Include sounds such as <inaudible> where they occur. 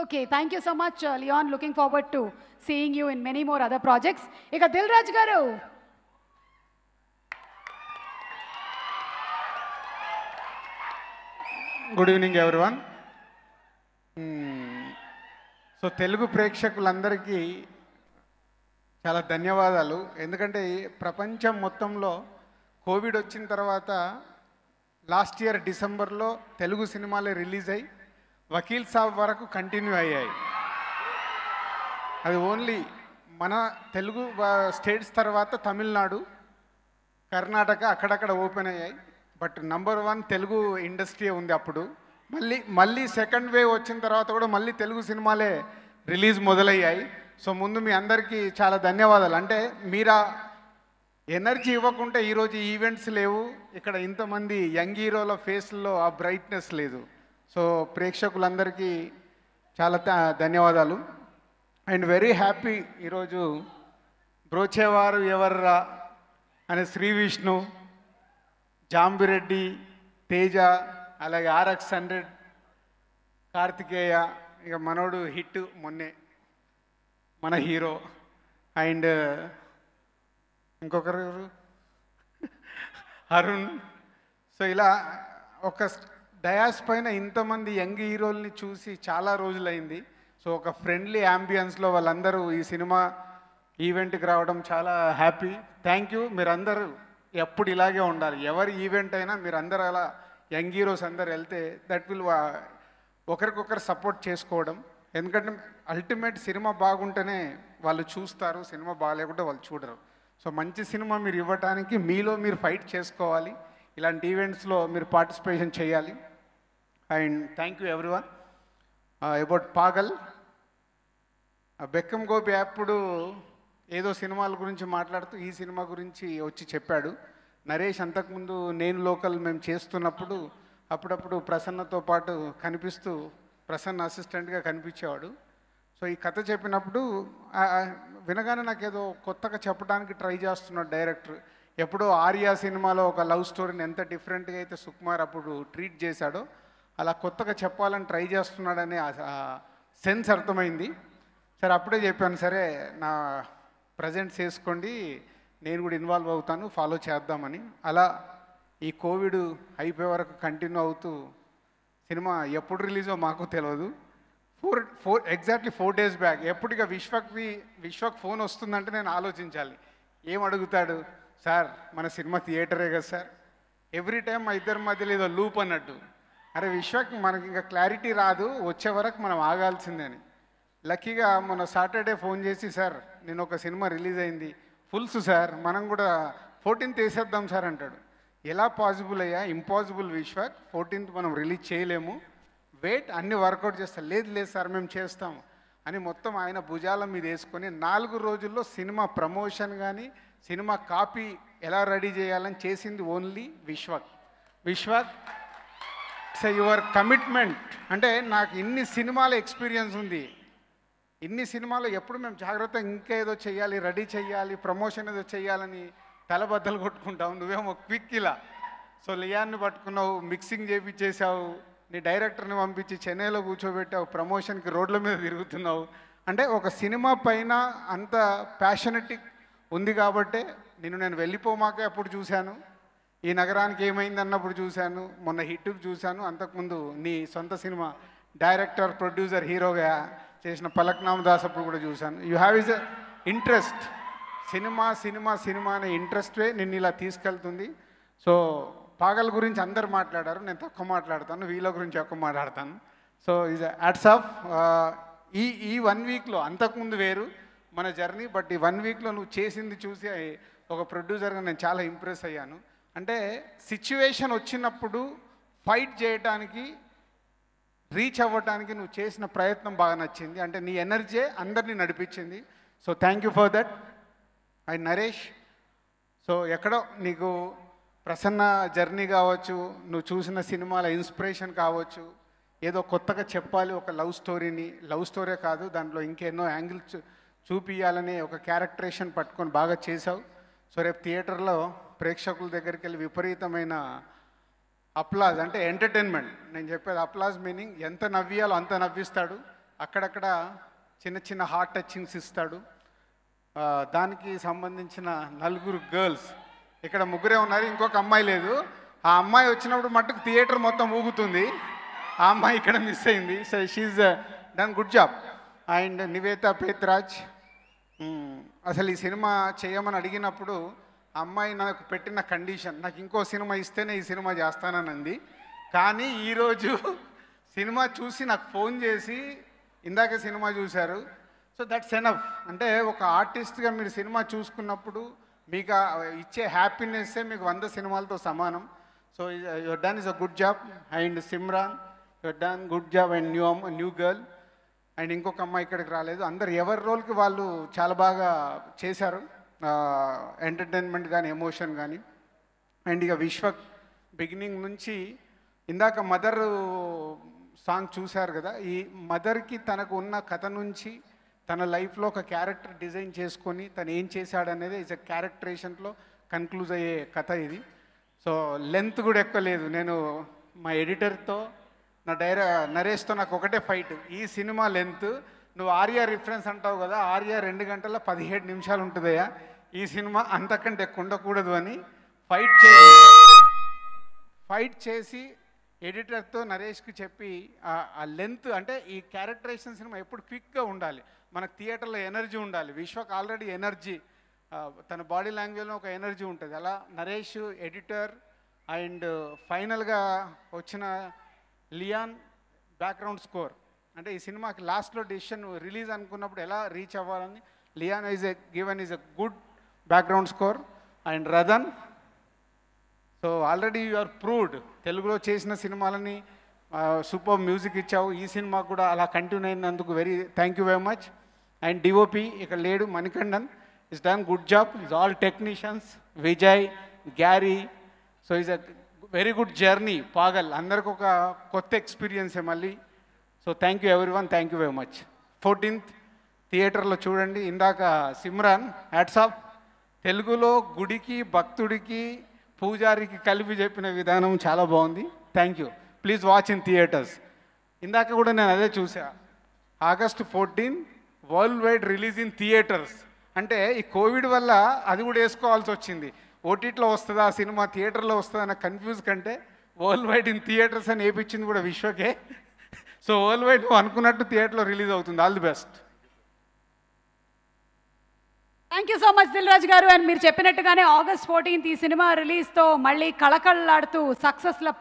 okay thank you so much Leon looking forward to seeing you in many more other projects ఇక దిల్ రాజ్ గారు good evening one so Telugu ప్రేక్షకులందరికీ చాలా ధన్యవాదాలు ఎందుకంటే ప్రపంచం మొత్తంలో కోవిడ్ వచ్చిన తర్వాత లాస్ట్ ఇయర్ డిసెంబర్లో తెలుగు సినిమాలే రిలీజ్ అయ్యి వకీల్ సాబ్ వరకు కంటిన్యూ అయ్యాయి అది ఓన్లీ మన తెలుగు స్టేట్స్ తర్వాత తమిళనాడు కర్ణాటక అక్కడక్కడ ఓపెన్ అయ్యాయి but number one Telugu industry ఉంది అప్పుడు మళ్ళీ మళ్ళీ సెకండ్ వేవ్ వచ్చిన తర్వాత కూడా మళ్ళీ తెలుగు సినిమాలే రిలీజ్ మొదలయ్యాయి సో ముందు మీ అందరికీ చాలా ధన్యవాదాలు అంటే మీరా ఎనర్జీ ఇవ్వకుంటే ఈరోజు ఈవెంట్స్ లేవు ఇక్కడ ఇంతమంది యంగ్ హీరోల ఫేస్లో ఆ బ్రైట్నెస్ లేదు సో ప్రేక్షకులందరికీ చాలా ధన్యవాదాలు అండ్ వెరీ హ్యాపీ ఈరోజు బ్రోచేవారు ఎవర్రా అనే శ్రీ విష్ణు జాంబిరెడ్డి తేజ అలాగే ఆర్ఎక్స్ హండ్రెడ్ కార్తికేయ ఇక మనోడు హిట్ మొన్నే మన హీరో అండ్ ఇంకొకరు <laughs> అరుణ్ సో ఇలా ఒక డయాస్ పైన ఇంతమంది యంగ్ హీరోల్ని చూసి చాలా రోజులైంది సో ఒక ఫ్రెండ్లీ ఆంబియన్స్లో వాళ్ళందరూ ఈ సినిమా ఈవెంట్కి రావడం చాలా హ్యాపీ థ్యాంక్ యూ మీరందరూ ఎప్పుడు ఇలాగే ఉండాలి ఎవరి ఈవెంట్ అయినా మీరందరూ అలా యంగ్ హీరోస్ అందరు వెళ్తే దట్ విల్ ఒకరికొకరు సపోర్ట్ చేసుకోవడం ఎందుకంటే అల్టిమేట్ సినిమా బాగుంటేనే వాళ్ళు చూస్తారు సినిమా బాగాలేకుంటే వాళ్ళు చూడరు సో మంచి సినిమా మీరు ఇవ్వటానికి మీలో మీరు ఫైట్ చేసుకోవాలి ఇలాంటి ఈవెంట్స్లో మీరు పార్టిసిపేషన్ చేయాలి and thank you everyone about Pagal Bekkam Gopi అప్పుడు ఏదో సినిమాల గురించి మాట్లాడుతూ ఈ సినిమా గురించి వచ్చి చెప్పాడు నరేష్ అంతకుముందు నేను లోకల్ మేము చేస్తున్నప్పుడు అప్పుడప్పుడు ప్రసన్నతో పాటు కనిపిస్తూ ప్రసన్న అసిస్టెంట్గా కనిపించేవాడు సో ఈ కథ చెప్పినప్పుడు వినగానే నాకు ఏదో కొత్తగా చెప్పడానికి ట్రై చేస్తున్నాడు డైరెక్టర్ ఎప్పుడో ఆర్యా సినిమాలో ఒక లవ్ స్టోరీని ఎంత డిఫరెంట్గా అయితే సుకుమార్ అప్పుడు ట్రీట్ చేశాడో అలా కొత్తగా చెప్పాలని ట్రై చేస్తున్నాడని సెన్స్ అర్థమైంది సరే అప్పుడే చెప్పాను సరే నా ప్రజెంట్ చేసుకోండి నేను కూడా ఇన్వాల్వ్ అవుతాను ఫాలో చేద్దామని అలా ఈ కోవిడ్ అయిపోయే వరకు కంటిన్యూ అవుతూ సినిమా ఎప్పుడు రిలీజో మాకు తెలియదు four four exactly four days back ఎప్పటికీ విశ్వక్వి విశ్వక్ ఫోన్ వస్తుందంటే నేను ఆలోచించాలి ఏం అడుగుతాడు సార్ మన సినిమా థియేటరే కదా సార్ ఎవ్రీ టైం మా ఇద్దరి మధ్యలో ఏదో లూప్ అన్నట్టు అరే విశ్వక్ మనకి ఇంకా క్లారిటీ రాదు వచ్చే వరకు మనం ఆగాల్సిందని లక్కీగా మొన్న సాటర్డే ఫోన్ చేసి సార్ నేను ఒక సినిమా రిలీజ్ అయింది ఫుల్స్ సార్ మనం కూడా ఫోర్టీన్త్ వేసేద్దాం సార్ అంటాడు ఎలా పాసిబుల్ అయ్యా ఇంపాసిబుల్ విశ్వక్ ఫోర్టీన్త్ మనం రిలీజ్ చేయలేము వెయిట్ అన్ని వర్కౌట్ చేస్తాం లేదు లేదు సార్ మేము చేస్తాము అని మొత్తం ఆయన భుజాల మీద వేసుకొని నాలుగు రోజుల్లో సినిమా ప్రమోషన్ కానీ సినిమా కాపీ ఎలా రెడీ చేయాలని చేసింది only Vishwak Vishwak as your commitment అంటే నాకు ఇన్ని సినిమాల ఎక్స్పీరియన్స్ ఉంది ఇన్ని సినిమాలు ఎప్పుడు మేము జాగ్రత్త ఇంకేదో చేయాలి రెడీ చేయాలి ప్రమోషన్ ఏదో చేయాలని తలబద్దలు కొట్టుకుంటావు నువ్వేమో క్విక్ ఇలా సో లియాన్ని పట్టుకున్నావు మిక్సింగ్ చేపించేసావు నీ డైరెక్టర్ని పంపించి చెన్నైలో కూర్చోబెట్టావు ప్రమోషన్కి రోడ్ల మీద తిరుగుతున్నావు అంటే ఒక సినిమా పైన అంత ప్యాషనెటిక్ ఉంది కాబట్టే నిన్ను నేను వెళ్ళిపోమాకే అప్పుడు చూశాను ఈ నగరానికి ఏమైంది అన్నప్పుడు చూశాను మొన్న హిట్కి చూశాను అంతకుముందు నీ సొంత సినిమా డైరెక్టర్ ప్రొడ్యూసర్ హీరోగా చేసిన పలక్నామ దాస్ అప్పుడు కూడా చూశాను యూ హ్యావ్ ఇస్ ఇంట్రెస్ట్ సినిమా సినిమా సినిమా అనే ఇంట్రెస్టే నిన్ను ఇలా తీసుకెళ్తుంది సో పాగల్ గురించి అందరు మాట్లాడారు నేను తక్కువ మాట్లాడతాను వీళ్ళ గురించి ఎక్కువ మాట్లాడతాను సో ఈజ్ యాట్స్ ఆఫ్ ఈ ఈ వన్ వీక్లో అంతకుముందు వేరు మన జర్నీ బట్ ఈ వన్ వీక్లో నువ్వు చేసింది చూసి ఒక ప్రొడ్యూసర్గా నేను చాలా ఇంప్రెస్ అయ్యాను అంటే సిచ్యువేషన్ వచ్చినప్పుడు ఫైట్ చేయటానికి రీచ్ అవ్వటానికి నువ్వు చేసిన ప్రయత్నం బాగా నచ్చింది అంటే నీ ఎనర్జీ అందరినీ నడిపించింది so thank you for that I Naresh so ఎక్కడో నీకు ప్రసన్న జర్నీ కావచ్చు నువ్వు చూసిన సినిమాల ఇన్స్పిరేషన్ కావచ్చు ఏదో కొత్తగా చెప్పాలి ఒక లవ్ స్టోరీని లవ్ స్టోరీ కాదు దాంట్లో ఇంకెన్నో యాంగిల్ చూపియాలనే ఒక క్యారెక్టరేషన్ పట్టుకొని బాగా చేసావు సో రేపు థియేటర్లో ప్రేక్షకుల దగ్గరికి వెళ్ళి విపరీతమైన అప్లాజ్ అంటే ఎంటర్టైన్మెంట్ నేను చెప్పేది అప్లాజ్ మీనింగ్ ఎంత నవ్వియాలో అంత నవ్విస్తాడు అక్కడక్కడ చిన్న చిన్న హార్ట్ టచింగ్స్ ఇస్తాడు దానికి సంబంధించిన నలుగురు గర్ల్స్ ఇక్కడ ముగ్గురే ఉన్నారు ఇంకొక అమ్మాయి లేదు ఆ అమ్మాయి వచ్చినప్పుడు మట్టుకు థియేటర్ మొత్తం ఊగుతుంది ఆ అమ్మాయి ఇక్కడ మిస్ అయింది so she done good job and Niveda Pethuraj అసలు ఈ సినిమా చేయమని అడిగినప్పుడు అమ్మాయి నాకు పెట్టిన కండిషన్ నాకు ఇంకో సినిమా ఇస్తేనే ఈ సినిమా చేస్తానని కానీ ఈరోజు <laughs> సినిమా చూసి నాకు ఫోన్ చేసి ఇందాక సినిమా చూశారు సో దట్స్ ఎనఫ్ అంటే ఒక ఆర్టిస్ట్గా మీరు సినిమా చూసుకున్నప్పుడు మీకు ఇచ్చే హ్యాపీనెస్సే మీకు వంద సినిమాలతో సమానం so your done is a good job and Simran your done good job and new new girl and ఇంకొక అమ్మాయి ఇక్కడికి రాలేదు అందరు ఎవరి రోల్కి వాళ్ళు చాలా బాగా చేశారు ఎంటర్టైన్మెంట్ కానీ ఎమోషన్ కానీ అండ్ ఇక విశ్వ బిగినింగ్ నుంచి ఇందాక మదర్ సాంగ్ చూశారు కదా ఈ మదర్కి తనకు ఉన్న కథ నుంచి తన లైఫ్లో ఒక క్యారెక్టర్ డిజైన్ చేసుకొని తను ఏం చేశాడనేది ఇస్ అ క్యారెక్టరేషన్లో కన్క్లూజ్ అయ్యే కథ ఇది సో లెంత్ కూడా ఎక్కువ లేదు నేను మా ఎడిటర్తో నా డైర నరేష్తో నాకు ఒకటే ఫైట్ ఈ సినిమా లెంత్ నువ్వు ఆర్యా రిఫరెన్స్ అంటావు కదా ఆర్యా రెండు గంటల పదిహేడు నిమిషాలు ఉంటుందయ్యా ఈ సినిమా అంతకంటే ఉండకూడదు అని ఫైట్ చేసి ఫైట్ చేసి ఎడిటర్తో నరేష్కి చెప్పి ఆ లెంత్ అంటే ఈ క్యారెక్టరైజేషన్ సినిమా ఎప్పుడు క్విక్గా ఉండాలి మనకు థియేటర్లో ఎనర్జీ ఉండాలి విశ్వకు ఆల్రెడీ ఎనర్జీ తన బాడీ లాంగ్వేజ్లో ఒక ఎనర్జీ ఉంటుంది అలా నరేష్ ఎడిటర్ అండ్ ఫైనల్గా వచ్చిన లియాన్ బ్యాక్గ్రౌండ్ స్కోర్ అంటే ఈ సినిమాకి లాస్ట్లో డిసిషన్ రిలీజ్ అనుకున్నప్పుడు ఎలా రీచ్ అవ్వాలని Leon is a given is a good background score and Rathan so already you are proved తెలుగులో చేసిన సినిమాలని సూపర్ మ్యూజిక్ ఇచ్చావు ఈ సినిమా కూడా అలా కంటిన్యూ అయినందుకు very thank you very much and DOP ఇక్కడ లేడు Manikandan is done good job is all technicians Vijay Garry so is a very good journey Pagal అందరికి ఒక కొత్త ఎక్స్పీరియన్సే మళ్ళీ so thank you everyone thank you very much fourteenth థియేటర్లో చూడండి ఇందాక సిమ్రాన్ హ్యాట్సాప్ తెలుగులో గుడికి భక్తుడికి పూజారికి కలిపి చెప్పిన విధానం చాలా బాగుంది thank you please watch in theatres ఇందాక కూడా నేను అదే చూసా August fourteen worldwide release in theatres అంటే ఈ కోవిడ్ వల్ల అది కూడా వేసుకోవాల్సి వచ్చింది ఓటీటీలో వస్తుందా సినిమా థియేటర్లో వస్తుందా అన్న కన్ఫ్యూజ్ కంటే వరల్డ్ వైడ్ ఇన్ థియేటర్స్ అని వేపించింది కూడా విశ్వకే సో వరల్డ్ వైడ్ అనుకున్నట్టు థియేటర్లో రిలీజ్ అవుతుంది all the best thank you so much Dil Raj గారు అండ్ మీరు చెప్పినట్టుగానే ఆగస్ట్ ఫోర్టీన్త్ ఈ సినిమా రిలీజ్తో మళ్ళీ కళకళలాడుతూ సక్సెస్ల